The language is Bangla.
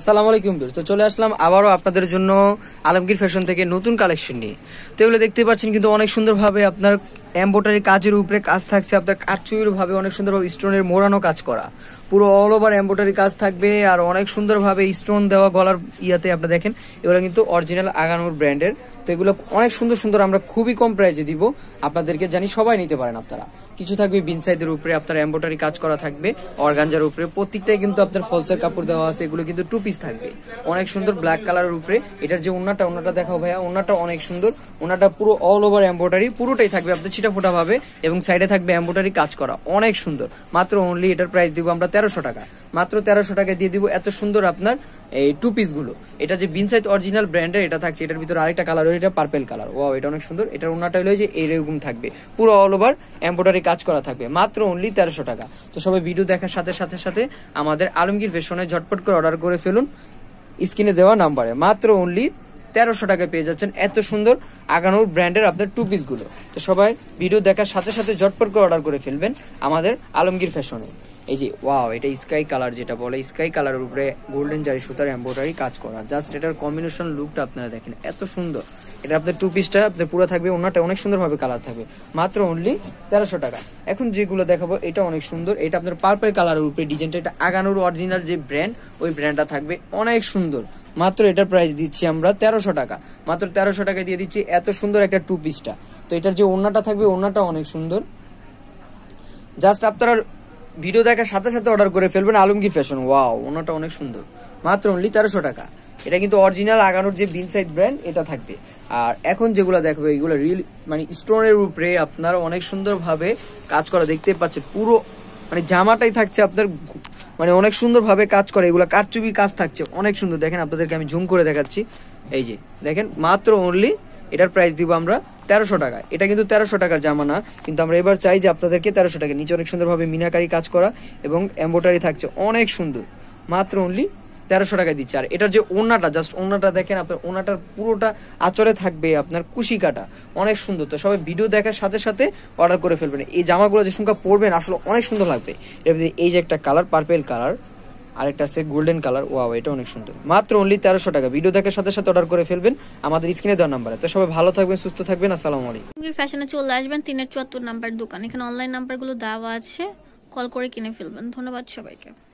আসসালামু আলাইকুম ভিউয়ার্স তো চলে আসলাম আবারও আপনাদের জন্য আলমগীর ফ্যাশন থেকে নতুন কালেকশন নিয়ে তো এগুলো দেখতে পাচ্ছেন কিন্তু অনেক সুন্দরভাবে আপনার এম্বোটারি কাজের উপরে কাজ থাকছে আপনার কারচুইর ভাবে অনেক সুন্দরভাবে স্টোনের মোড়ানো কাজ করা পুরো অল ওভার এম্বোটারি কাজ থাকবে আর অনেক সুন্দরভাবে স্টোন দেওয়া গলার ইয়াতে আপনি দেখেন এগুলো কিন্তু অরিজিনাল আগানোর ব্র্যান্ডের তো এগুলো অনেক সুন্দর সুন্দর আমরা খুবই কম প্রাইজে দিব আপনাদেরকে জানি সবাই নিতে পারেন আপনারা কিছু থাকবে বিনসাইদের উপরে আপনার এম্বোটারি কাজ করা থাকবে অরগাঞ্জার উপরে প্রত্যেকটাই কিন্তু আপনার ফলসের কাপড় দেওয়া আছে এগুলো কিন্তু টু পিস থাকবে অনেক সুন্দর ব্ল্যাক কালারের উপরে এটার যে উন্নাটা উন্নাটা দেখাও ভাইয়া উন্নাটা অনেক সুন্দর উন্নাটা পুরো অল ওভার এম্বোটারি পুরোটাই থাকবে আপনার পঁচিশটা ফোটা পাবে এবং সাইডে থাকবে এম্বোটারি কাজ করা অনেক সুন্দর মাত্র অনলি এটার প্রাইস দিব আমরা তেরোশো টাকা মাত্র তেরোশো টাকা দিয়ে দিব এত সুন্দর আপনার এই টু পিস গুলো এটা যে বিনসাইড অরিজিনাল ব্র্যান্ডের এটা থাকছে এটার ভিতরে আরেকটা কালার এটা পার্পেল কালার ও এটা অনেক সুন্দর এটার ওনাটা হলো যে এইরকম থাকবে পুরো অল ওভার এম্ব্রয়ডারি কাজ করা থাকবে মাত্র অনলি তেরোশো টাকা তো সবাই ভিডিও দেখার সাথে সাথে সাথে আমাদের আলমগীর ফেশনে ঝটপট করে অর্ডার করে ফেলুন স্ক্রিনে দেওয়া নাম্বারে মাত্র অনলি তেরোশো টাকা পেয়ে যাচ্ছেন এত সুন্দর আগানোর ব্র্যান্ডের আপনার টু পিসগুলো তো সবাই ভিডিও দেখার সাথে সাথে জটপট করে অর্ডার করে ফেলবেন আমাদের আলমগীর ফ্যাশনে এই যে ওয়াও এটা স্কাই কালার যেটা বলে স্কাই কালারের উপরে গোল্ডেন জারি সুতার এম্ব্রয়ডারি কাজ করা জাস্ট এটার কম্বিনেশন লুকটা আপনারা দেখেন এত সুন্দর এটা আপনার টু পিসটা আপনার পুরো থাকবে ওনাটা অনেক সুন্দরভাবে কালার থাকবে মাত্র অনলি তেরোশো টাকা এখন যেগুলো দেখাবো এটা অনেক সুন্দর এটা আপনার পার্পল কালারের উপরে ডিজাইনটা এটা আগানোর অরিজিনাল যে ব্র্যান্ড ওই ব্র্যান্ডটা থাকবে অনেক সুন্দর মাত্র এটার প্রাইস দিচ্ছি আমরা তেরোশো টাকা মাত্র তেরোশো টাকা দিয়ে দিচ্ছি এত সুন্দর একটা টু পিসটা তো এটার যে ওনাটা থাকবে ওনাটা অনেক সুন্দর জাস্ট আপনারা ভিডিও দেখার সাথে সাথে অর্ডার করে ফেলবেন আলমগীর ফ্যাশন ওয়াও ওনাটা অনেক সুন্দর মাত্র অনলি তেরোশো টাকা এটা কিন্তু অরিজিনাল আগানোর যে বিনসাইড ব্র্যান্ড এটা থাকবে আর এখন যেগুলো দেখবে এগুলো রিল মানে স্টোনের উপরে আপনারা অনেক সুন্দরভাবে কাজ করা দেখতে পাচ্ছেন পুরো মানে জামাটাই থাকছে আপনার মানে অনেক সুন্দরভাবে কাজ করে এগুলো কারচুপি কাজ থাকছে অনেক সুন্দর দেখেন আপনাদেরকে আমি ঝুম করে দেখাচ্ছি এই যে দেখেন মাত্র অনলি এটার প্রাইস দিব আমরা তেরোশো টাকা এটা কিন্তু তেরোশো টাকার জামা না কিন্তু আমরা এবার চাই যে আপনাদেরকে তেরোশো টাকা নিচে অনেক সুন্দরভাবে মিনাকারি কাজ করা এবং এম্বোটারি থাকছে অনেক সুন্দর মাত্র অনলি তেরোশো টাকায় দিচ্ছে আর এটার যে ওনাটা জাস্ট ওনাটা দেখেন আপনার ওনাটার পুরোটা আচরে থাকবে আপনার কুশি কাটা অনেক সুন্দর তো সবাই ভিডিও দেখার সাথে সাথে অর্ডার করে ফেলবেন এই জামাগুলো যে সংখ্যা পরবেন আসলে অনেক সুন্দর লাগবে এই যে একটা কালার পার্পেল কালার আরেকটা আছে গোল্ডেন কালার ওয়াও এটা অনেক সুন্দর মাত্র অনলি তেরোশো টাকা ভিডিও দেখার সাথে সাথে অর্ডার করে ফেলবেন আমাদের স্ক্রিনে দেওয়ার নাম্বারে তো সবাই ভালো থাকবেন সুস্থ থাকবেন আসসালাম আলাইকুম ফ্যাশনে চলে আসবেন তিনের চুয়াত্তর নাম্বার দোকান এখানে অনলাইন নাম্বারগুলো দেওয়া আছে কল করে কিনে ফেলবেন ধন্যবাদ সবাইকে